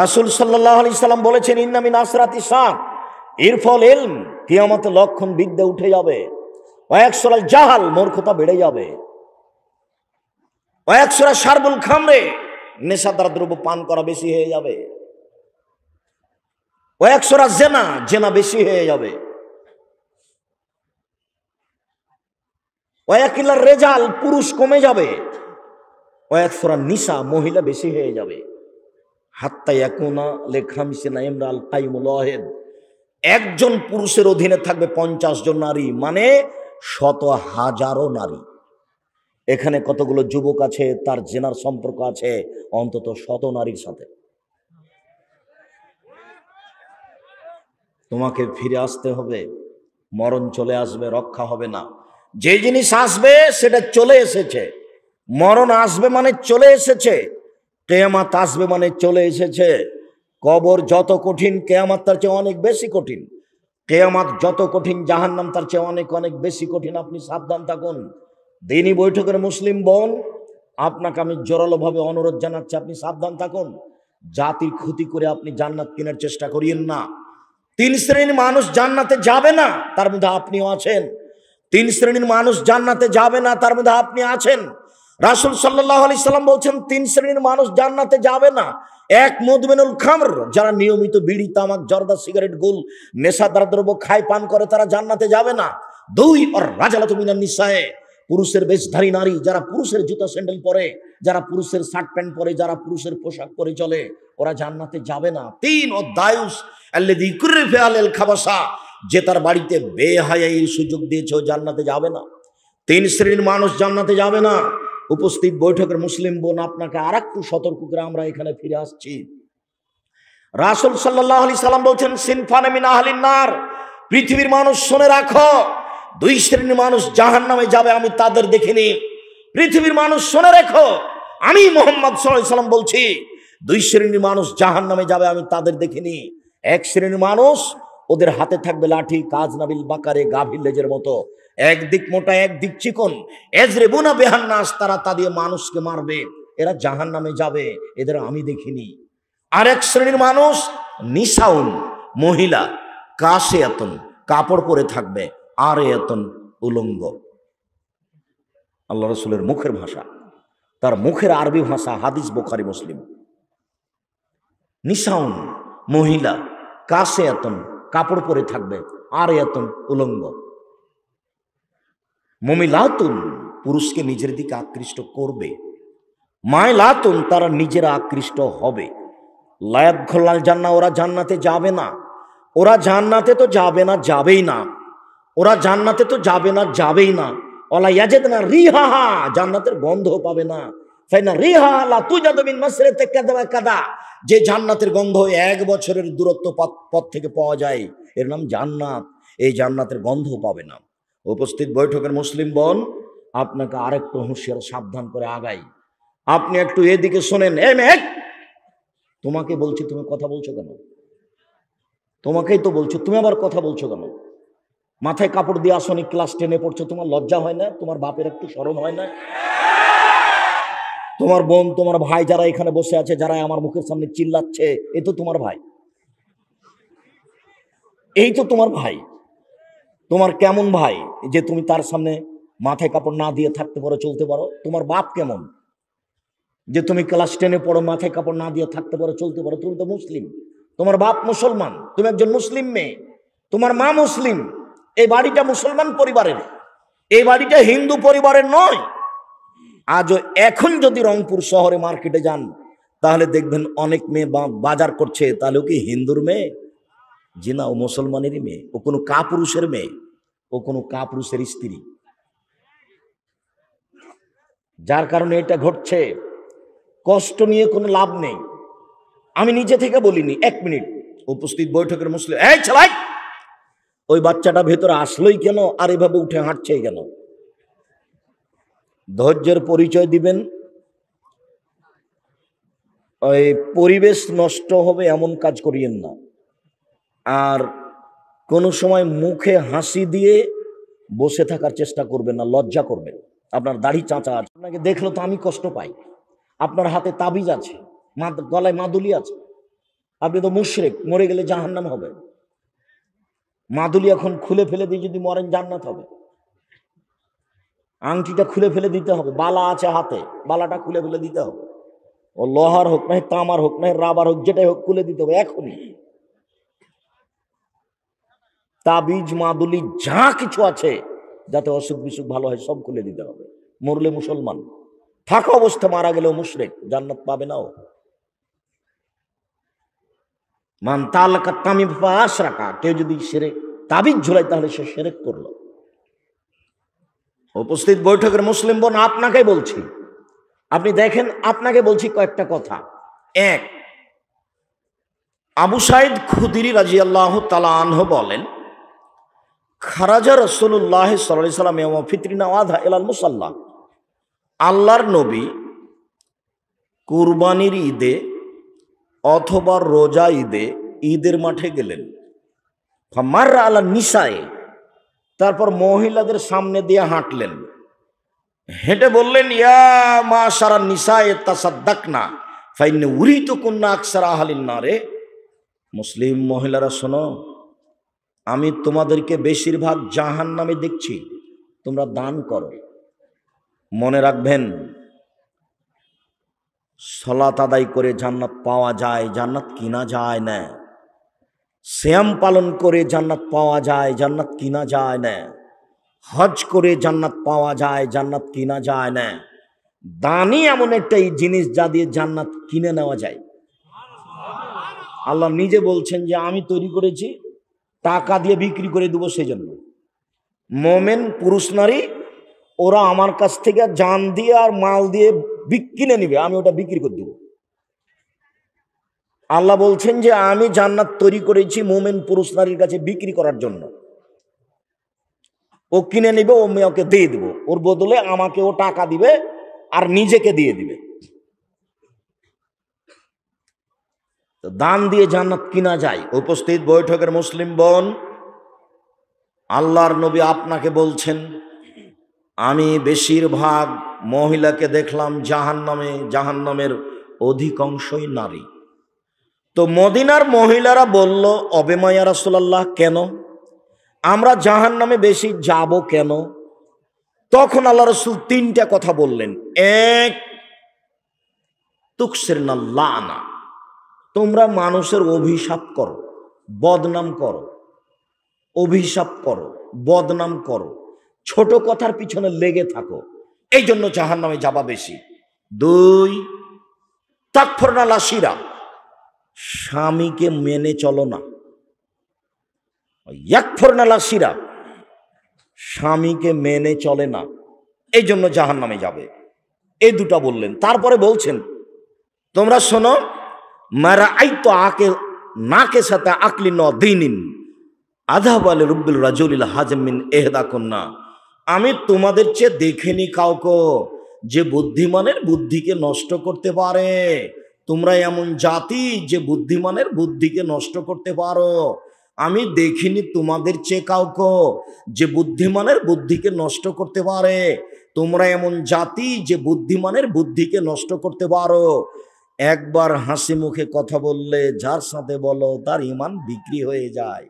রাসুল সাল্লাহ আলি সাল্লাম বলেছেন ইন্নামিন আসরাতি সাক এর ফল এলম কিয়ামতে লক্ষণ বিদ্যা উঠে যাবে ওয়াকসরাল জাহাল মূর্খতা বেড়ে যাবে ওয়াকসরা সার্বুল খামরে নেশাদার দ্রব্য পান করা বেশি হয়ে যাবে ওয়াকসরা জেনা জেনা বেশি হয়ে যাবে ওয়াকিলার রেজাল পুরুষ কমে যাবে ওয়াকসরা নিশা মহিলা বেশি হয়ে যাবে না একজন পুরুষের অধীনে থাকবে পঞ্চাশ জন নারী মানে শত হাজারো নারী এখানে কতগুলো যুবক আছে তার জেনার সম্পর্ক আছে অন্তত শত নারীর সাথে তোমাকে ফিরে আসতে হবে মরণ চলে আসবে রক্ষা হবে না যে জিনিস আসবে সেটা চলে এসেছে মরণ আসবে মানে চলে এসেছে কেয়ামাত আসবে মানে চলে এসেছে কবর যত কঠিন কেয়ামাত তার চেয়ে অনেক বেশি কঠিন কেয়ামাত যত কঠিন জাহান্নাম তার চেয়ে অনেক অনেক বেশি কঠিন আপনি সাবধান থাকুন দিনই বৈঠকের মুসলিম বোন আপনাকে আমি জোরালোভাবে অনুরোধ জানাচ্ছি আপনি সাবধান থাকুন জাতির ক্ষতি করে আপনি জান্নাত কেনার চেষ্টা করিয়েন না তিন শ্রেণীর মানুষ জান্নাতে যাবে না তার মধ্যে আপনিও আছেন তিন শ্রেণীর মানুষ জান্নাতে যাবে না তার মধ্যে আপনি আছেন রাসুল সাল্লাহ আলি সাল্লাম বলছেন তিন শ্রেণীর মানুষ জান্নাতে যাবে না এক মধুমেনুল খামর যারা নিয়মিত বিড়ি তামাক জর্দা সিগারেট গুল নেশাদার দ্রব্য খায় পান করে তারা জান্নাতে যাবে না দুই আর রাজা মিনার নিঃসায় পুরুষের বেশধারী নারী যারা পুরুষের জুতা স্যান্ডেল পরে যারা পুরুষের শার্ট প্যান্ট পরে যারা পুরুষের পোশাক পরে চলে ওরা জান্নাতে যাবে না তিন ও দায়ুস খাবাসা যে তার বাড়িতে বেহায় সুযোগ দিয়েছে ও জান্নাতে যাবে না তিন শ্রেণীর মানুষ জান্নাতে যাবে না উপস্থিত বৈঠকের মুসলিম বোন আপনাকে আর একটু সতর্ক করে আমরা এখানে ফিরে আসছি রাসুল সাল্লাহ আলি সাল্লাম বলছেন সিনফান মিনা নার পৃথিবীর মানুষ শুনে রাখো দুই শ্রেণীর মানুষ জাহান নামে যাবে আমি তাদের দেখিনি পৃথিবীর মানুষ শুনে রেখো আমি মোহাম্মদ সাল্লাম বলছি দুই শ্রেণীর মানুষ জাহান নামে যাবে আমি তাদের দেখিনি এক শ্রেণীর মানুষ ওদের হাতে থাকবে লাঠি কাজ নাবিল বাকারে গাভীর লেজের মতো একদিক মোটা একদিক চিকন এজরে বোনা বেহান নাস তারা তা দিয়ে মানুষকে মারবে এরা জাহান নামে যাবে এদের আমি দেখিনি আর এক শ্রেণীর মানুষ নিসাউন মহিলা কাশে এতন কাপড় পরে থাকবে আর এতন উলঙ্গ আল্লাহ রসুলের মুখের ভাষা তার মুখের আরবি ভাষা হাদিস বোখারি মুসলিম নিসাউন মহিলা কাশে এতন কাপড় পরে থাকবে আর এতন উলঙ্গ মমিলাতুন পুরুষকে নিজের দিকে আকৃষ্ট করবে মায়লাতুন তারা নিজেরা আকৃষ্ট হবে লায়াত খোলাল জান্না ওরা জান্নাতে যাবে না ওরা জান্নাতে তো যাবে না যাবেই না ওরা জান্নাতে তো যাবে না যাবেই না ওলা ইয়াজেদ না রিহাহা জান্নাতের গন্ধ পাবে না ফাইনা রিহালা তুই যাদবিন মাসরেতে কাদা কাদা যে জান্নাতের গন্ধ এক বছরের দূরত্ব পথ থেকে পাওয়া যায় এর নাম জান্নাত এই জান্নাতের গন্ধ পাবে না উপস্থিত বৈঠকের মুসলিম বন আপনাকে আরেকটু হুঁশিয়ার সাবধান করে আগাই আপনি একটু এদিকে শোনেন এম এক তোমাকে বলছি তুমি কথা বলছো কেন তোমাকেই তো বলছো তুমি আবার কথা বলছো কেন মাথায় কাপড় দিয়ে আসনি ক্লাস টেনে পড়ছো তোমার লজ্জা হয় না তোমার বাপের একটু স্মরণ হয় না তোমার বোন তোমার ভাই যারা এখানে বসে আছে যারা আমার মুখের সামনে চিল্লাচ্ছে এ তো তোমার ভাই এই তো তোমার ভাই তোমার কেমন ভাই যে তুমি তার সামনে মাথায় কাপড় না দিয়ে থাকতে পারো চলতে পারো তোমার বাপ কেমন যে তুমি ক্লাস টেনে পড়ো মাথায় কাপড় না দিয়ে থাকতে পারো চলতে পারো তুমি তো মুসলিম তোমার বাপ মুসলমান তুমি একজন মুসলিম মেয়ে তোমার মা মুসলিম এই বাড়িটা মুসলমান পরিবারের এই বাড়িটা হিন্দু পরিবারের নয় আজও এখন যদি রংপুর শহরে মার্কেটে যান তাহলে দেখবেন অনেক মেয়ে বাজার করছে তাহলে কি হিন্দুর মেয়ে জিনা না ও মুসলমানেরই মেয়ে ও কোনো কাপুরুষের মেয়ে ও কোনো কাপুরুষের স্ত্রী যার কারণে এটা ঘটছে কষ্ট নিয়ে কোনো লাভ নেই আমি নিজে থেকে বলিনি এক মিনিট উপস্থিত বৈঠকের মুসলিম এই ছালাই ওই বাচ্চাটা ভেতরে আসলোই কেন আর এভাবে উঠে হাঁটছে কেন ধৈর্যের পরিচয় দিবেন ওই পরিবেশ নষ্ট হবে এমন কাজ করিয়েন না আর কোনো সময় মুখে হাসি দিয়ে বসে থাকার চেষ্টা করবেন না লজ্জা করবেন আপনার দাড়ি চাঁচা আছে আপনাকে দেখলো তো আমি কষ্ট পাই আপনার হাতে তাবিজ আছে গলায় মাদুলি আছে আপনি তো মুশরেক মরে গেলে জাহান্নাম হবে মাদুলি এখন খুলে ফেলে দিয়ে যদি মরেন জান্নাত হবে আংটিটা খুলে ফেলে দিতে হবে বালা আছে হাতে বালাটা খুলে ফেলে দিতে হবে ও লোহার হোক না তামার হোক না রাবার হোক যেটাই হোক খুলে দিতে হবে এখনই তাবিজ মাদুলি যা কিছু আছে যাতে অসুখ বিসুখ ভালো হয় সব খুলে দিতে হবে মরলে মুসলমান থাকা অবস্থা মারা গেলেও মুশরেক জান্নাত পাবে নাও ও মান তালাকা তামি আশ রাখা কেউ যদি সেরে তাবিজ ঝুলাই তাহলে সে সেরেক করলো উপস্থিত বৈঠকের মুসলিম বোন আপনাকে বলছি আপনি দেখেন আপনাকে বলছি কয়েকটা কথা এক আবু সাইদ খুদিরি রাজিয়াল্লাহ তালা আনহ বলেন খারাজা রসুল্লাহ সাল্লাহ সাল্লাম এম ফিতরিনা আধা এলাল মুসাল্লাহ আল্লাহর নবী কুরবানির ঈদে অথবা রোজা ঈদে ঈদের মাঠে গেলেন মাররা আল্লাহ নিশায় তারপর মহিলাদের সামনে দিয়ে হাঁটলেন হেঁটে বললেন ইয়া মা সারা নিশায়ে তাসা না ফাইন উড়ি তো কন্যা আকসারা আহালিন না রে মুসলিম মহিলারা শোনো আমি তোমাদেরকে বেশিরভাগ জাহান নামে দেখছি তোমরা দান করো মনে রাখবেন সলাত আদায় করে জান্নাত পাওয়া যায় জান্নাত কিনা যায় না শ্যাম পালন করে জান্নাত পাওয়া যায় জান্নাত কিনা যায় না হজ করে জান্নাত পাওয়া যায় জান্নাত কিনা যায় না দানই এমন একটা জিনিস যা দিয়ে জান্নাত কিনে নেওয়া যায় আল্লাহ নিজে বলছেন যে আমি তৈরি করেছি টাকা দিয়ে বিক্রি করে দেবো সেজন্য মোমেন পুরুষ নারী ওরা আমার কাছ থেকে জান দিয়ে আর মাল দিয়ে কিনে নিবে আমি ওটা বিক্রি করে দেবো আল্লাহ বলছেন যে আমি জান্নাত তৈরি করেছি মোমেন পুরুষ নারীর কাছে বিক্রি করার জন্য ও কিনে নেবে ও মেয়েকে ওকে দিয়ে দেবো ওর বদলে আমাকে ও টাকা দিবে আর নিজেকে দিয়ে দিবে দান দিয়ে জান্নাত কিনা যায় উপস্থিত বৈঠকের মুসলিম বোন আল্লাহর নবী আপনাকে বলছেন আমি বেশিরভাগ মহিলাকে দেখলাম জাহান নামে জাহান নামের অধিকাংশই নারী তো মদিনার মহিলারা বলল অবেমায়া রাসুলাল্লাহ কেন আমরা জাহান নামে বেশি যাব কেন তখন আল্লাহ রসুল তিনটা কথা বললেন এক তুকসের না লানা তোমরা মানুষের অভিশাপ করো বদনাম করো অভিশাপ করো বদনাম করো ছোট কথার পিছনে লেগে থাকো এই জন্য জাহান নামে যাবা বেশি দুই তাকফরনা লাসিরা স্বামীকে মেনে চলো না একফরনা লাসিরা স্বামীকে মেনে চলে না এই জন্য জাহান নামে যাবে এই দুটা বললেন তারপরে বলছেন তোমরা শোনো মারা আই তো আকে নাকে সাথে আকলি ন দিনিন আধা বলে রুব্বুল রাজুলিল হাজমিন এহদা কন্যা আমি তোমাদের চেয়ে দেখিনি কাউকে যে বুদ্ধিমানের বুদ্ধিকে নষ্ট করতে পারে তোমরা এমন জাতি যে বুদ্ধিমানের বুদ্ধিকে নষ্ট করতে পারো আমি দেখিনি তোমাদের চেয়ে কাউকে যে বুদ্ধিমানের বুদ্ধিকে নষ্ট করতে পারে তোমরা এমন জাতি যে বুদ্ধিমানের বুদ্ধিকে নষ্ট করতে পারো একবার হাসি মুখে কথা বললে যার সাথে বলো তার ইমান বিক্রি হয়ে যায়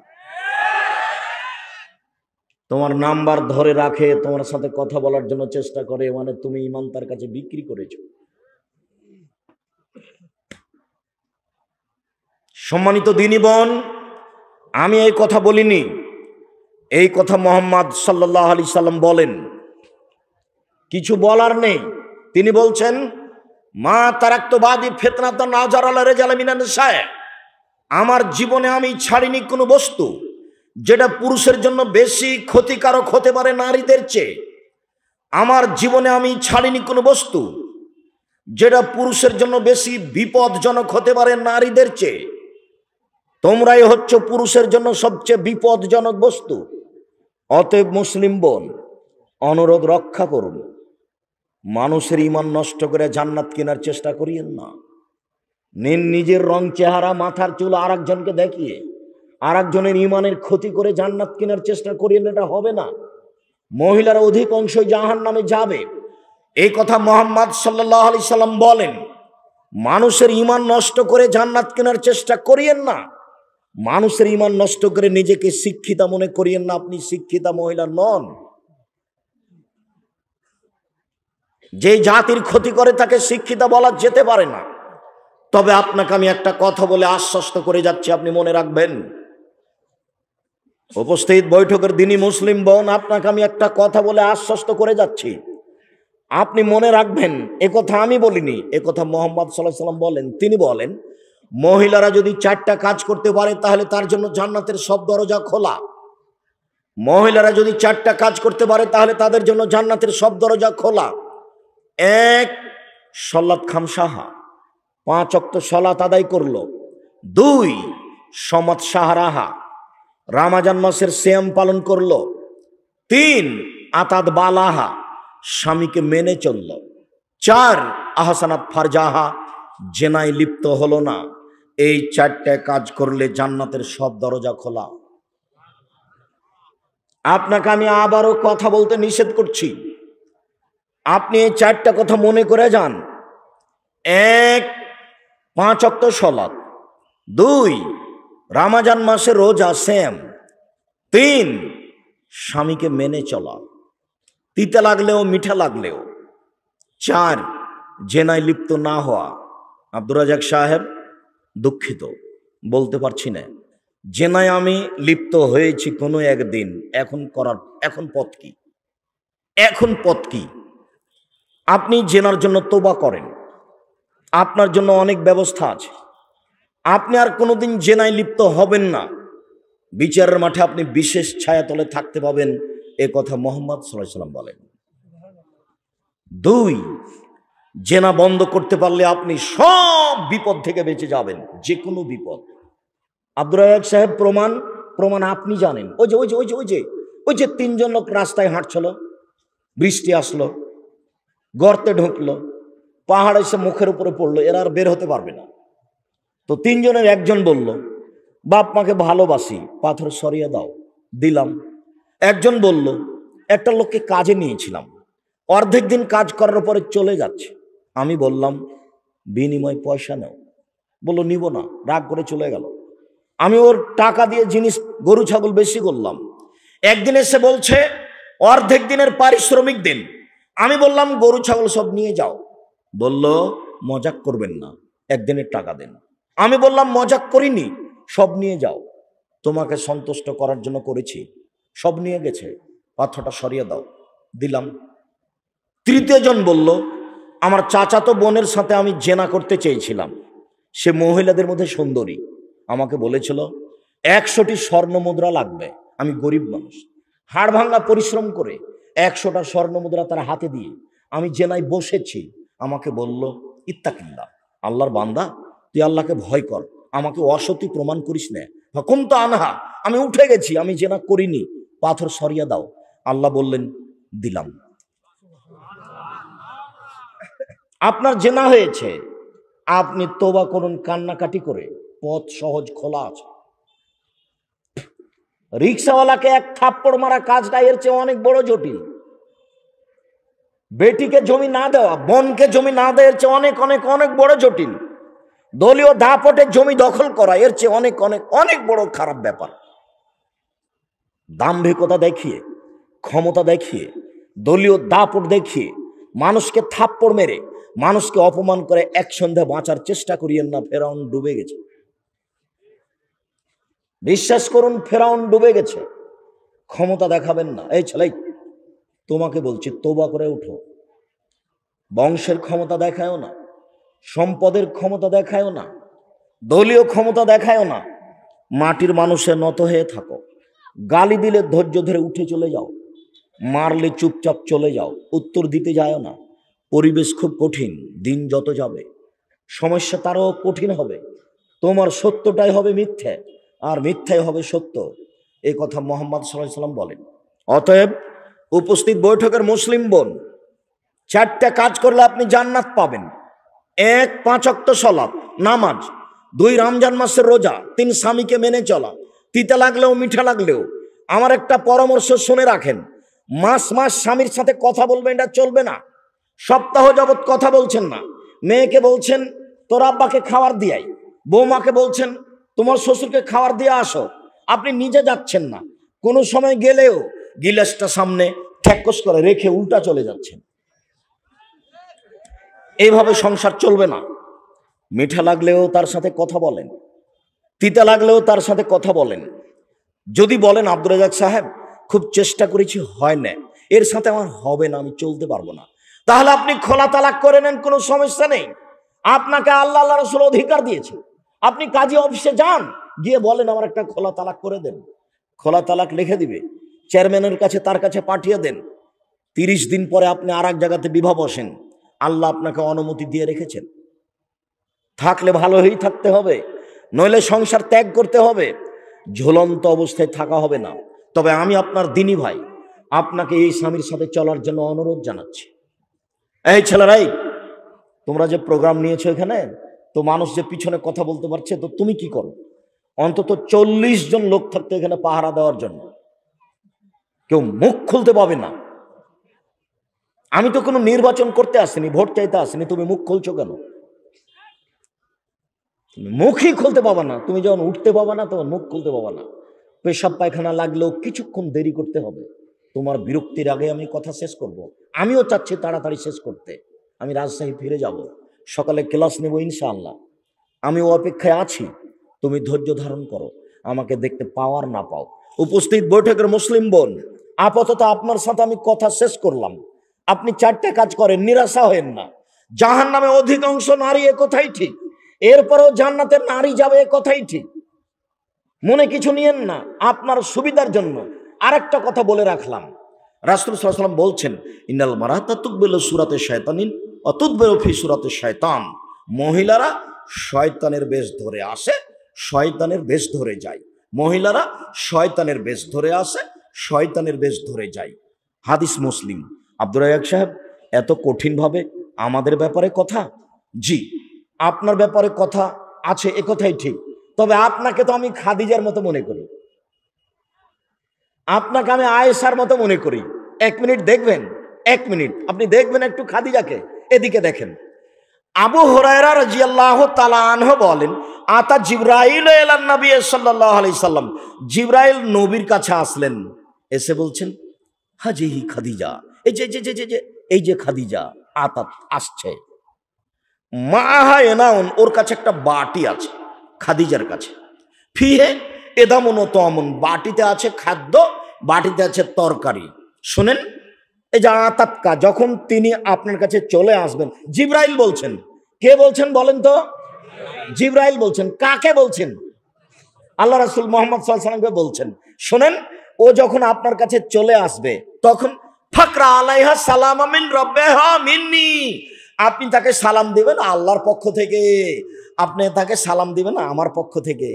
তোমার নাম্বার ধরে রাখে তোমার সাথে কথা বলার জন্য চেষ্টা করে মানে তুমি ইমান তার কাছে বিক্রি করেছ সম্মানিত দিনী বোন আমি এই কথা বলিনি এই কথা মোহাম্মদ সাল্লাহ আলি সাল্লাম বলেন কিছু বলার নেই তিনি বলছেন মা বাদি ফেতনা তো না জড়ালে রেজালামিনান সায় আমার জীবনে আমি ছাড়িনি কোনো বস্তু যেটা পুরুষের জন্য বেশি ক্ষতিকারক হতে পারে নারীদের চেয়ে আমার জীবনে আমি ছাড়িনি কোনো বস্তু যেটা পুরুষের জন্য বেশি বিপদজনক হতে পারে নারীদের চেয়ে তোমরাই হচ্ছে পুরুষের জন্য সবচেয়ে বিপদজনক বস্তু অতএব মুসলিম বোন অনুরোধ রক্ষা করুন মানুষের ইমান নষ্ট করে জান্নাত কেনার চেষ্টা করিয়েন না নিন নিজের রং চেহারা মাথার চুল আর একজনকে দেখিয়ে আর একজনের ইমানের ক্ষতি করে জান্নাত কেনার চেষ্টা করিয়েন এটা হবে না মহিলার অধিকাংশই জাহান নামে যাবে এই কথা মোহাম্মদ সাল্লাহ আলি সাল্লাম বলেন মানুষের ইমান নষ্ট করে জান্নাত কেনার চেষ্টা করিয়েন না মানুষের ইমান নষ্ট করে নিজেকে শিক্ষিতা মনে করিয়েন না আপনি শিক্ষিতা মহিলা নন যে জাতির ক্ষতি করে তাকে শিক্ষিতা বলা যেতে পারে না তবে আপনাকে আমি একটা কথা বলে আশ্বস্ত করে যাচ্ছি আপনি মনে রাখবেন উপস্থিত বৈঠকের দিনই মুসলিম বোন আপনাকে আমি একটা কথা বলে আশ্বস্ত করে যাচ্ছি আপনি মনে রাখবেন এ কথা আমি বলিনি এ কথা মোহাম্মদ সাল্লাহ সাল্লাম বলেন তিনি বলেন মহিলারা যদি চারটা কাজ করতে পারে তাহলে তার জন্য জান্নাতের সব দরজা খোলা মহিলারা যদি চারটা কাজ করতে পারে তাহলে তাদের জন্য জান্নাতের সব দরজা খোলা এক খাম খামসাহা পাঁচ অক্ত সলাত আদায় করল দুই সমত সাহারাহা রামাজান মাসের শ্যাম পালন করল তিন আতাদ বালাহা স্বামীকে মেনে চলল চার আহসানাত ফারজাহা জেনায় লিপ্ত হল না এই চারটে কাজ করলে জান্নাতের সব দরজা খোলা আপনাকে আমি আবারও কথা বলতে নিষেধ করছি আপনি এই চারটা কথা মনে করে যান এক পাঁচ অক্ত সলাদ দুই রামাজান মাসে রোজা সেম তিন স্বামীকে মেনে চলা তিতে লাগলেও মিঠা লাগলেও চার জেনায় লিপ্ত না হওয়া আব্দুর রাজাক সাহেব দুঃখিত বলতে পারছি না জেনায় আমি লিপ্ত হয়েছি কোনো একদিন এখন করার এখন পথ কি এখন পথ কি আপনি জেনার জন্য তোবা করেন আপনার জন্য অনেক ব্যবস্থা আছে আপনি আর কোনোদিন জেনায় লিপ্ত হবেন না বিচারের মাঠে আপনি বিশেষ ছায়াতলে থাকতে পাবেন এ কথা মোহাম্মদ সাল্লাম বলেন দুই জেনা বন্ধ করতে পারলে আপনি সব বিপদ থেকে বেঁচে যাবেন যে কোনো বিপদ আব্দুর রাজাক সাহেব প্রমাণ প্রমাণ আপনি জানেন ওই যে ওই যে ওই যে ওই যে ওই যে তিনজন লোক রাস্তায় হাঁটছিল বৃষ্টি আসলো গর্তে ঢুকলো পাহাড় এসে মুখের উপরে পড়লো এরা আর বের হতে পারবে না তো তিনজনের একজন বলল বাপ মাকে ভালোবাসি পাথর সরিয়ে দাও দিলাম একজন বলল একটা লোককে কাজে নিয়েছিলাম অর্ধেক দিন কাজ করার পরে চলে যাচ্ছে আমি বললাম বিনিময় পয়সা নেও বললো নিব না রাগ করে চলে গেল আমি ওর টাকা দিয়ে জিনিস গরু ছাগল বেশি করলাম একদিন এসে বলছে অর্ধেক দিনের পারিশ্রমিক দিন আমি বললাম গরু ছাগল সব নিয়ে যাও বলল মজাক করবেন না একদিনের টাকা দেন আমি বললাম মজাক করিনি সব নিয়ে যাও তোমাকে সন্তুষ্ট করার জন্য করেছি সব নিয়ে গেছে পাথরটা সরিয়ে দাও দিলাম তৃতীয় জন বলল আমার চাচাতো বোনের সাথে আমি জেনা করতে চেয়েছিলাম সে মহিলাদের মধ্যে সুন্দরী আমাকে বলেছিল একশোটি স্বর্ণ মুদ্রা লাগবে আমি গরিব মানুষ ভাঙ্গা পরিশ্রম করে একশোটা স্বর্ণ মুদ্রা তার হাতে দিয়ে আমি জেনায় বসেছি আমাকে বলল ইত্তাকিল্লা আল্লাহর বান্দা তুই আল্লাহকে ভয় কর আমাকে অসতি প্রমাণ করিস না হকুম তো আনহা আমি উঠে গেছি আমি জেনা করিনি পাথর সরিয়ে দাও আল্লাহ বললেন দিলাম আপনার জেনা হয়েছে আপনি তোবা করুন কান্নাকাটি করে পথ সহজ খোলা আছে রিক্সাওয়ালাকে এক থাপ্পড় মারা কাজটা এর চেয়ে অনেক বড় জটিল বেটিকে জমি না দেওয়া বনকে জমি না দেওয়া এর চেয়ে অনেক অনেক অনেক বড় জটিল দলীয় দাপটে জমি দখল করা এর চেয়ে অনেক অনেক অনেক বড় খারাপ ব্যাপার দাম্ভিকতা দেখিয়ে ক্ষমতা দেখিয়ে দলীয় দাপট দেখিয়ে মানুষকে থাপ্পড় মেরে মানুষকে অপমান করে এক সন্ধ্যা বাঁচার চেষ্টা করিয়েন না ফেরাউন ডুবে গেছে বিশ্বাস করুন ফেরাউন ডুবে গেছে ক্ষমতা দেখাবেন না এই ছেলে তোমাকে বলছি তোবা করে উঠো বংশের ক্ষমতা দেখায়ও না সম্পদের ক্ষমতা দেখায়ও না দলীয় ক্ষমতা দেখায়ও না মাটির মানুষে নত হয়ে থাকো গালি দিলে ধৈর্য ধরে উঠে চলে যাও মারলে চুপচাপ চলে যাও উত্তর দিতে যায় না পরিবেশ খুব কঠিন দিন যত যাবে সমস্যা তারও কঠিন হবে তোমার সত্যটাই হবে মিথ্যে আর মিথ্যাই হবে সত্য এ কথা মোহাম্মদ সাল্লাম বলেন অতএব উপস্থিত বৈঠকের মুসলিম বোন চারটা কাজ করলে আপনি জান্নাত পাবেন এক পাঁচক্ত সলাপ নামাজ দুই রমজান মাসের রোজা তিন স্বামীকে মেনে চলা তিতা লাগলেও মিঠা লাগলেও আমার একটা পরামর্শ শুনে রাখেন মাস মাস স্বামীর সাথে কথা বলবেন এটা চলবে না সপ্তাহ যাবৎ কথা বলছেন না মেয়েকে বলছেন তোর আব্বাকে খাওয়ার দিয়াই বৌমাকে বলছেন তোমার শ্বশুরকে খাবার দিয়ে আসো আপনি নিজে যাচ্ছেন না কোনো সময় গেলেও গিলাসটা সামনে ঠ্যাকস করে রেখে উল্টা চলে যাচ্ছেন এইভাবে সংসার চলবে না মিঠা লাগলেও তার সাথে কথা বলেন তিতা লাগলেও তার সাথে কথা বলেন যদি বলেন আব্দুল রাজাক সাহেব খুব চেষ্টা করেছি হয় না এর সাথে আমার হবে না আমি চলতে পারবো না তাহলে আপনি খোলা তালাক করে নেন কোনো সমস্যা নেই আপনাকে আল্লাহ আল্লাহ রসুল অধিকার দিয়েছে আপনি কাজী অফিসে যান গিয়ে বলেন আমার একটা খোলা তালাক করে দেন খোলা তালাক লিখে দিবে চেয়ারম্যানের কাছে তার কাছে পাঠিয়ে দেন তিরিশ দিন পরে আপনি আর এক জায়গাতে বিবাহ বসেন আল্লাহ আপনাকে অনুমতি দিয়ে রেখেছেন থাকলে ভালো হয়েই থাকতে হবে নইলে সংসার ত্যাগ করতে হবে ঝুলন্ত অবস্থায় থাকা হবে না তবে আমি আপনার দিনী ভাই আপনাকে এই স্বামীর সাথে চলার জন্য অনুরোধ জানাচ্ছি এই ছেলেরাই তোমরা যে প্রোগ্রাম নিয়েছো এখানে তো মানুষ যে পিছনে কথা বলতে পারছে তো তুমি কি করো অন্তত চল্লিশ জন লোক থাকতে এখানে পাহারা দেওয়ার জন্য কেউ মুখ খুলতে পাবে না আমি তো কোনো নির্বাচন করতে আসিনি ভোট চাইতে আসিনি তুমি মুখ খুলছো কেন তুমি মুখই খুলতে পাবা না তুমি যখন উঠতে পাবা না তখন মুখ খুলতে পাবা না পেশাব পায়খানা লাগলেও কিছুক্ষণ দেরি করতে হবে তোমার বিরক্তির আগে আমি কথা শেষ করব। আমিও চাচ্ছি তাড়াতাড়ি শেষ করতে আমি রাজশাহী ফিরে যাবো সকালে ক্লাস নেব ইনশাআল্লাহ আমি অপেক্ষায় আছি তুমি ধৈর্য ধারণ করো আমাকে দেখতে পাওয়ার না পাও উপস্থিত বৈঠকের মুসলিম বোন আপাতত আপনার সাথে আমি কথা শেষ করলাম আপনি চারটে কাজ করেন নিরাশা হয়েন না জাহান নামে অধিকাংশ নারী এ কথাই ঠিক এরপরেও জান্নাতের নারী যাবে এ কথাই ঠিক মনে কিছু নিয়েন না আপনার সুবিধার জন্য আরেকটা কথা বলে রাখলাম রাসুল সাল্লাম বলছেন ইন্নাল মারা তাতুকবেল সুরাতে শয়তানিন অতুকবেল ফি সুরাতে শয়তান মহিলারা শয়তানের বেশ ধরে আসে শয়তানের বেশ ধরে যায় মহিলারা শয়তানের বেশ ধরে আসে শয়তানের বেশ ধরে যায় হাদিস মুসলিম আব্দুর রাজাক সাহেব এত কঠিনভাবে আমাদের ব্যাপারে কথা জি আপনার ব্যাপারে কথা আছে একথাই ঠিক তবে আপনাকে তো আমি খাদিজার মতো মনে করি আপনাকে আমি আয়েসার মতো মনে করি এক মিনিট দেখবেন এক মিনিট আপনি দেখবেন একটু খাদিজাকে এদিকে দেখেন আবু হরায়রা রাজিয়াল্লাহ তালানহ বলেন আতা জিব্রাইল এলান নবী সাল্লাহ আলি সাল্লাম জিব্রাইল নবীর কাছে আসলেন এসে বলছেন হাজিহি খাদিজা এই যে যে যে যে এই যে খাদিজা আতা আসছে মাহা এনাউন ওর কাছে একটা বাটি আছে খাদিজার কাছে ফিহে এদামন তমন বাটিতে আছে খাদ্য বাটিতে আছে তরকারি শুনেন এই যে আতাতকা যখন তিনি আপনার কাছে চলে আসবেন জিব্রাইল বলছেন কে বলছেন বলেন তো জিব্রাইল বলছেন কাকে বলছেন আল্লাহ রাসুল মোহাম্মদ সাল্লামকে বলছেন শোনেন ও যখন আপনার কাছে চলে আসবে তখন ফাকরা আলাইহা সালাম আমিন রব্বে মিন্নি আপনি তাকে সালাম দিবেন আল্লাহর পক্ষ থেকে আপনি তাকে সালাম দিবেন আমার পক্ষ থেকে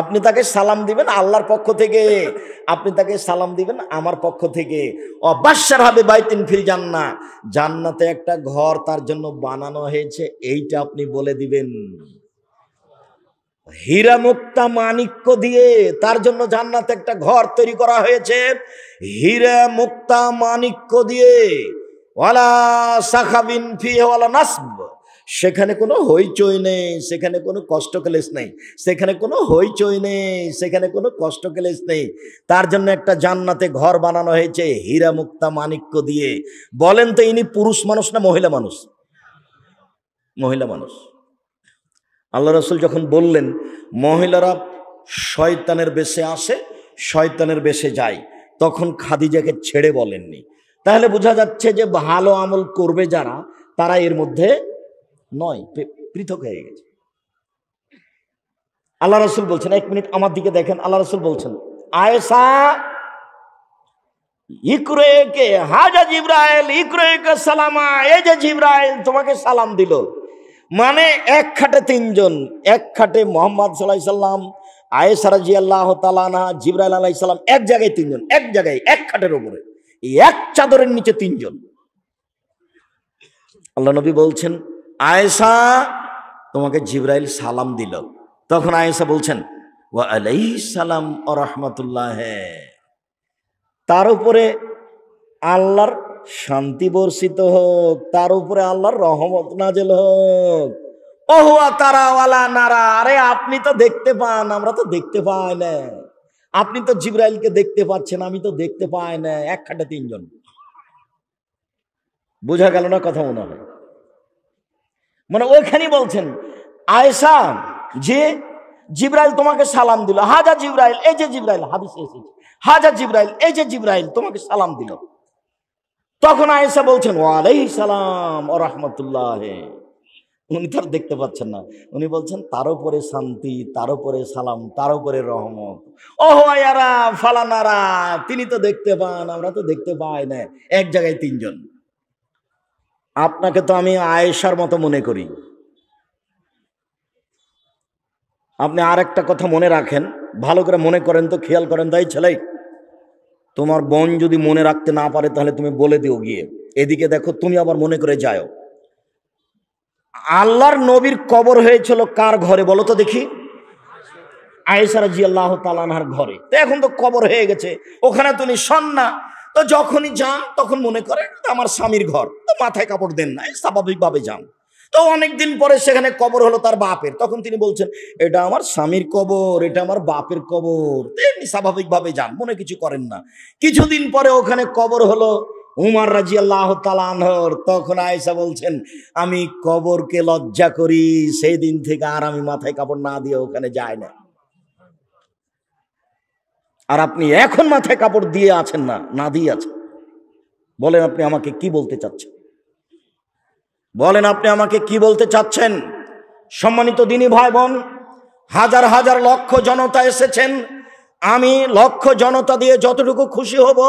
আপনি তাকে সালাম দিবেন আল্লাহর পক্ষ থেকে আপনি তাকে সালাম দিবেন আমার পক্ষ থেকে অবাসার হবে বাইতিন ফিল জান্না জান্নাতে একটা ঘর তার জন্য বানানো হয়েছে এইটা আপনি বলে দিবেন হীরা মুক্তা মানিক্য দিয়ে তার জন্য জান্নাতে একটা ঘর তৈরি করা হয়েছে হীরা মুক্তা মানিক্য দিয়ে ওয়ালা সাখাবিন ফি ওয়ালা নাসব সেখানে কোনো হইচই নেই সেখানে কোনো কষ্ট ক্লেশ নেই সেখানে কোনো হইচই নেই সেখানে কোনো কষ্ট ক্লেশ নেই তার জন্য একটা জান্নাতে ঘর বানানো হয়েছে হীরা মুক্তা মানিক্য দিয়ে বলেন তো ইনি পুরুষ মানুষ না মহিলা মানুষ মহিলা মানুষ আল্লাহ রসুল যখন বললেন মহিলারা শয়তানের বেশে আসে শয়তানের বেশে যায় তখন খাদিজাকে ছেড়ে বলেননি তাহলে বোঝা যাচ্ছে যে ভালো আমল করবে যারা তারা এর মধ্যে নয় পৃথক হয়ে গেছে আল্লাহ রসুল বলছেন এক মিনিট আমার দিকে দেখেন আল্লাহ রসুল বলছেন আয়সা ইকরেকে হাজা জিব্রাইল ইকরেকে সালামা এই যে জিব্রাইল তোমাকে সালাম দিল মানে এক খাটে তিনজন এক খাটে মোহাম্মদ সাল্লাহ সাল্লাম আয়েসা রাজি আল্লাহ তালানা জিব্রাইল আলাহ সাল্লাম এক জায়গায় তিনজন এক জায়গায় এক খাটের ওপরে এক চাদরের নিচে তিনজন আল্লাহ নবী বলছেন আয়েশা তোমাকে জিব্রাইল সালাম দিল তখন আয়েশা বলছেন ওয়া আলাই সালাম ও রহমতুল্লাহ তার উপরে আল্লাহর শান্তি বর্ষিত হোক তার উপরে আল্লাহর রহমত নাজেল হোক ওহুয়া তারাওয়ালা নারা আরে আপনি তো দেখতে পান আমরা তো দেখতে পাই না আপনি তো জিব্রাইলকে দেখতে পাচ্ছেন আমি তো দেখতে পাই না এক খাটে তিনজন বোঝা গেল না কথা মনে হয় মানে ওইখানেই বলছেন আয়সা যে জিব্রাইল তোমাকে সালাম দিল হাজা জিব্রাইল এই যে জিব্রাইল হাবিস এসেছে হাজা জিব্রাইল এই যে জিব্রাইল তোমাকে সালাম দিল তখন আয়েশা বলছেন ওয়ালাই সালাম ও রহমতুল্লাহ উনি তার দেখতে পাচ্ছেন না উনি বলছেন তার উপরে শান্তি তার উপরে সালাম তার উপরে রহমত আয়ারা ফালানারা তিনি তো দেখতে পান আমরা তো দেখতে পাই না এক জায়গায় তিনজন আপনাকে তো আমি আয়েশার মতো মনে করি আপনি আর একটা কথা মনে রাখেন ভালো করে মনে করেন তো খেয়াল করেন তাই ছেলে তোমার বোন যদি মনে রাখতে না পারে তাহলে তুমি বলে দিও গিয়ে এদিকে দেখো তুমি আবার মনে করে যাও আল্লাহর নবীর কবর হয়েছিল কার ঘরে বলো তো দেখি আয়েসারা জিয়াল্লাহ তালানহার ঘরে তো এখন তো কবর হয়ে গেছে ওখানে তুমি সন্না তো যখনই যান তখন মনে করেন আমার স্বামীর ঘর তো মাথায় কাপড় দেন না স্বাভাবিকভাবে যান তো অনেকদিন পরে সেখানে কবর হলো তার বাপের তখন তিনি বলছেন এটা আমার স্বামীর কবর এটা আমার বাপের কবর এমনি স্বাভাবিকভাবে যান মনে কিছু করেন না কিছুদিন পরে ওখানে কবর হলো উমার রাজি আল্লাহ তালানহর তখন আয়েশা বলছেন আমি কবরকে লজ্জা করি সেই দিন থেকে আর আমি মাথায় কাপড় না দিয়ে ওখানে যাই না আর আপনি এখন মাথায় কাপড় দিয়ে আছেন না না দিয়ে আছেন বলেন আপনি আমাকে কি বলতে চাচ্ছেন বলেন আপনি আমাকে কি বলতে চাচ্ছেন সম্মানিত দিনী ভাই বোন হাজার হাজার লক্ষ জনতা এসেছেন আমি লক্ষ জনতা দিয়ে যতটুকু খুশি হব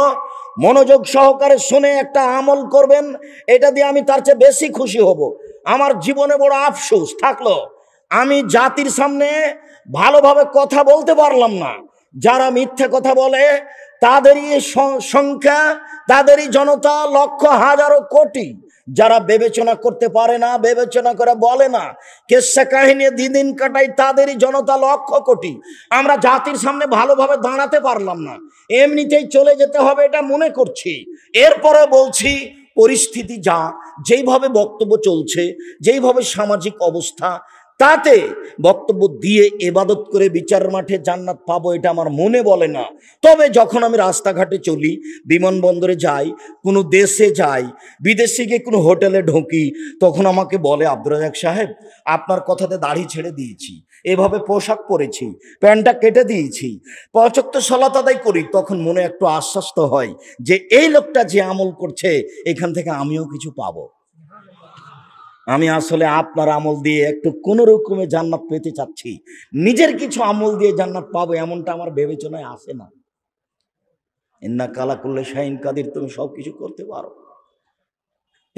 মনোযোগ সহকারে শুনে একটা আমল করবেন এটা দিয়ে আমি তার চেয়ে বেশি খুশি হব আমার জীবনে বড় আফসোস থাকলো আমি জাতির সামনে ভালোভাবে কথা বলতে পারলাম না যারা মিথ্যে কথা বলে তাদেরই সংখ্যা তাদেরই জনতা লক্ষ হাজারো কোটি যারা বিবেচনা করতে পারে না বিবেচনা করে বলে না কেসা কাহিনী দিন দিন কাটাই তাদেরই জনতা লক্ষ কোটি আমরা জাতির সামনে ভালোভাবে দাঁড়াতে পারলাম না এমনিতেই চলে যেতে হবে এটা মনে করছি এরপরে বলছি পরিস্থিতি যা যেইভাবে বক্তব্য চলছে যেইভাবে সামাজিক অবস্থা তাতে বক্তব্য দিয়ে এবাদত করে বিচার মাঠে জান্নাত পাবো এটা আমার মনে বলে না তবে যখন আমি রাস্তাঘাটে চলি বিমানবন্দরে যাই কোনো দেশে যাই বিদেশে গিয়ে কোনো হোটেলে ঢুকি তখন আমাকে বলে আব্দুরাজাক সাহেব আপনার কথাতে দাড়ি ছেড়ে দিয়েছি এভাবে পোশাক পরেছি প্যান্টটা কেটে দিয়েছি পঁচাত্তর সলাত আদায় করি তখন মনে একটু আশ্বস্ত হয় যে এই লোকটা যে আমল করছে এখান থেকে আমিও কিছু পাবো আমি আসলে আপনার আমল দিয়ে একটু কোনো রকমে জান্নাত পেতে চাচ্ছি নিজের কিছু আমল দিয়ে জান্নাত পাবো এমনটা আমার বিবেচনায় আসে না ইন্না কালা করলে শাহিন কাদির তুমি সব কিছু করতে পারো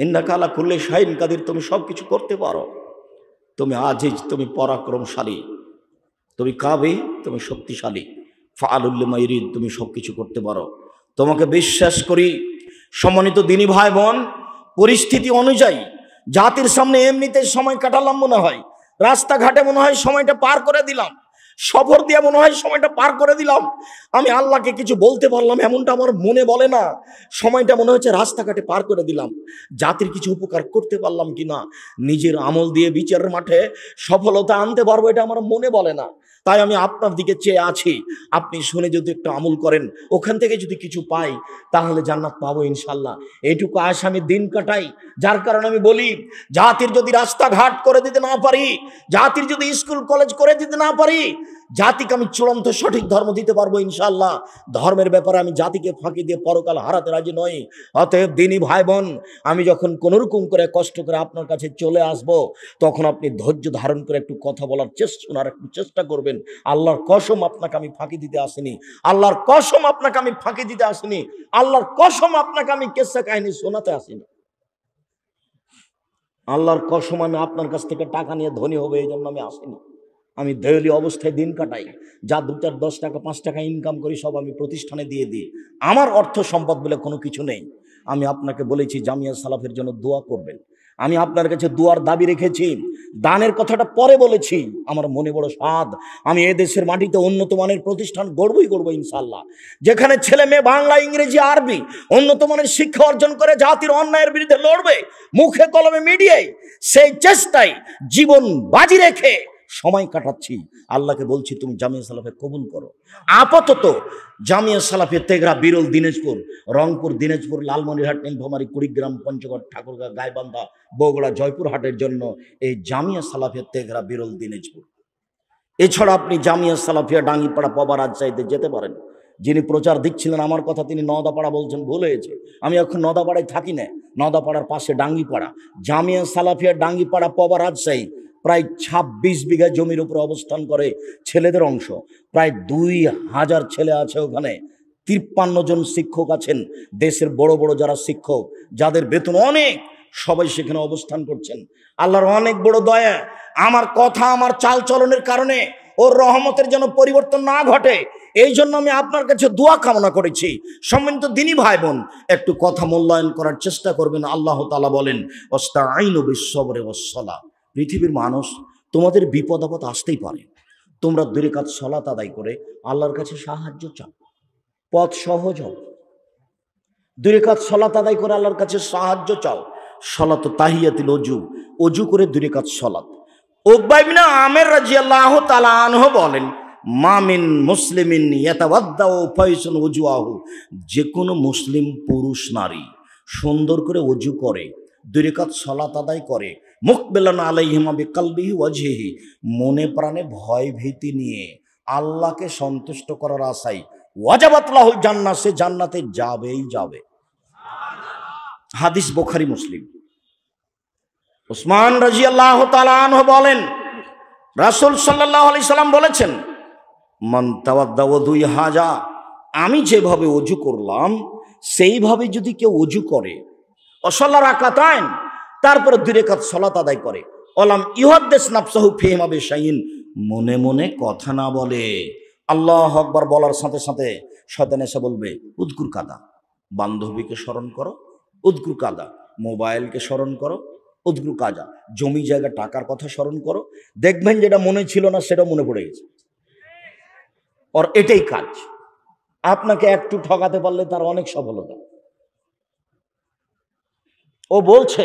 ইন্না কালা করলে শাহিন কাদির তুমি সব কিছু করতে পারো তুমি আজিজ তুমি পরাক্রমশালী তুমি কাবে তুমি শক্তিশালী ফালুল্লিমাইরিন তুমি সব কিছু করতে পারো তোমাকে বিশ্বাস করি সম্মানিত দিনী ভাই বোন পরিস্থিতি অনুযায়ী জাতির সামনে এমনিতে সময় কাটালাম মনে হয় রাস্তাঘাটে মনে হয় সময়টা পার করে দিলাম সফর দিয়ে মনে হয় সময়টা পার করে দিলাম আমি আল্লাহকে কিছু বলতে পারলাম এমনটা আমার মনে বলে না সময়টা মনে হচ্ছে রাস্তাঘাটে পার করে দিলাম জাতির কিছু উপকার করতে পারলাম কি না নিজের আমল দিয়ে বিচারের মাঠে সফলতা আনতে পারবো এটা আমার মনে বলে না তাই আমি আপনার দিকে চেয়ে আছি আপনি শুনে যদি একটু আমল করেন ওখান থেকে যদি কিছু পাই তাহলে জান্নাত পাবো ইনশাল্লাহ এইটুকু আশ আমি দিন কাটাই যার কারণে আমি বলি জাতির যদি রাস্তাঘাট করে দিতে না পারি জাতির যদি স্কুল কলেজ করে দিতে না পারি জাতিকে আমি চূড়ান্ত সঠিক ধর্ম দিতে পারবো ইনশাল্লাহ ধর্মের ব্যাপারে আমি জাতিকে ফাঁকি দিয়ে পরকাল হারাতে রাজি নই অতএব দিনই ভাই বোন আমি যখন কোনোরকম করে কষ্ট করে আপনার কাছে চলে আসব তখন আপনি ধৈর্য ধারণ করে একটু কথা বলার চেষ্টা শোনার একটু চেষ্টা করবেন আল্লাহর কসম আপনাকে আমি ফাঁকি দিতে আসিনি আল্লাহর কসম আপনাকে আমি ফাঁকি দিতে আসিনি আল্লাহর কসম আপনাকে আমি কেসা কাহিনী শোনাতে আসিনি আল্লাহর কসম আমি আপনার কাছ থেকে টাকা নিয়ে ধনী হবে এই জন্য আমি আসিনি আমি দয়লি অবস্থায় দিন কাটাই যা দু চার দশ টাকা পাঁচ টাকা ইনকাম করি সব আমি প্রতিষ্ঠানে দিয়ে দিই আমার অর্থ সম্পদ বলে কোনো কিছু নেই আমি আপনাকে বলেছি জামিয়া সালাফের জন্য দোয়া করবেন আমি আপনার কাছে দুয়ার দাবি রেখেছি দানের কথাটা পরে বলেছি আমার মনে বড় স্বাদ আমি এদেশের মাটিতে উন্নত মানের প্রতিষ্ঠান গড়বই গড়বো ইনশাল্লাহ যেখানে ছেলে মেয়ে বাংলা ইংরেজি আরবি উন্নত মানের শিক্ষা অর্জন করে জাতির অন্যায়ের বিরুদ্ধে লড়বে মুখে কলমে মিডিয়ায় সেই চেষ্টায় জীবন বাজি রেখে সময় কাটাচ্ছি আল্লাহকে বলছি তুমি জামিয়া সালাফে কবুল করো আপাতত জামিয়া সালাফে তেগরা বিরল দিনাজপুর রংপুর দিনাজপুর লালমনিরহাট নীলভমারি কুড়িগ্রাম পঞ্চগড় ঠাকুরগাঁ গাইবান্ধা বগুড়া জয়পুরহাটের জন্য এই জামিয়া সালাফে তেগরা বিরল দিনাজপুর এছাড়া আপনি জামিয়া সালাফিয়া ডাঙ্গিপাড়া পবা রাজশাহীতে যেতে পারেন যিনি প্রচার দিচ্ছিলেন আমার কথা তিনি নদাপাড়া বলছেন ভুল হয়েছে আমি এখন নদাপাড়ায় থাকি না নদাপাড়ার পাশে ডাঙ্গিপাড়া জামিয়া সালাফিয়া ডাঙ্গিপাড়া পবা রাজশাহী প্রায় ২৬ বিঘা জমির উপরে অবস্থান করে ছেলেদের অংশ প্রায় দুই হাজার ছেলে আছে ওখানে তিপ্পান্ন জন শিক্ষক আছেন দেশের বড় বড় যারা শিক্ষক যাদের বেতন অনেক সবাই সেখানে অবস্থান করছেন আল্লাহর অনেক বড় দয়া আমার কথা আমার চাল চলনের কারণে ওর রহমতের যেন পরিবর্তন না ঘটে এই জন্য আমি আপনার কাছে দোয়া কামনা করেছি সম্মানিত দিনই ভাই বোন একটু কথা মূল্যায়ন করার চেষ্টা করবেন আল্লাহ তালা বলেন অস্তা আইন বিশ্বরে ওসলা পৃথিবীর মানুষ তোমাদের বিপদ আপদ আসতেই পারে তোমরা দূরে কাজ সলাত আদায় করে আল্লাহর কাছে সাহায্য চাও পথ সহজ হও দূরে কাজ সলাত আদায় করে আল্লাহর কাছে সাহায্য চাও সলাত তাহিয়াতিল অজু অজু করে দূরে কাজ সলাত ওকবাইবিনা আমের রাজি আল্লাহ তালানহ বলেন মামিন মুসলিমিন ইয়াতাবাদ্দা ও অজু আহু যে কোনো মুসলিম পুরুষ নারী সুন্দর করে অজু করে দুরেকাত সলাত আদায় করে মুখ বেলানো আলাইহিমা ওয়াজিহি মনে প্রাণে ভয় ভীতি নিয়ে আল্লাহকে সন্তুষ্ট করার আশাই ওয়াজাবাতলাহুল জান্না সে জান্নাতে যাবেই যাবে হাদিস বোখারি মুসলিম উসমান রাজি আল্লাহ তালানহ বলেন রাসুল সাল্লাহ আলি সাল্লাম বলেছেন মন্তাবাদ্দাবদুই হাজা আমি যেভাবে অজু করলাম সেইভাবে যদি কেউ অজু করে অসল্লা রাকাতায়ন তারপরে দুই রেখাত সলাত আদায় করে অলাম ইহাদ্দেশ নাফসাহু ফেহমাবে শাহিন মনে মনে কথা না বলে আল্লাহ আকবার বলার সাথে সাথে শয়তান এসে বলবে উদ্কুর কাদা বান্ধবীকে স্মরণ করো উদ্কুর কাদা মোবাইলকে স্মরণ করো উদ্গুর কাজা জমি জায়গা টাকার কথা স্মরণ করো দেখবেন যেটা মনে ছিল না সেটা মনে পড়ে গেছে আর এটাই কাজ আপনাকে একটু ঠকাতে পারলে তার অনেক সফলতা ও বলছে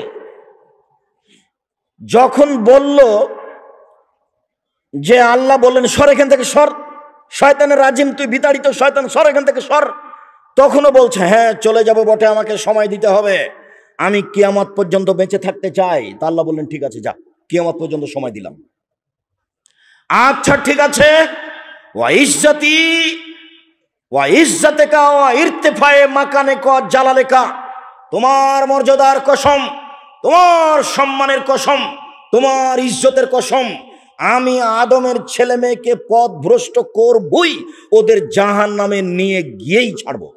যখন বলল যে আল্লাহ বললেন সর এখান থেকে সর শয়তানের রাজিম তুই বিতাড়িত শয়তান সর এখান থেকে সর তখনও বলছে হ্যাঁ চলে যাব বটে আমাকে সময় দিতে হবে আমি কিয়ামত পর্যন্ত বেঁচে থাকতে চাই তা আল্লাহ বললেন ঠিক আছে যা কিয়ামত পর্যন্ত সময় দিলাম আচ্ছা ঠিক আছে ওয়াইজাতি কা ওয়া মাকানে ক জালালে কা তোমার মর্যাদার কসম তোমার সম্মানের কসম তোমার ইজ্জতের কসম আমি আদমের ছেলে মেয়েকে পথ ভ্রষ্ট করবই ওদের জাহান নামে নিয়ে গিয়েই ছাড়বো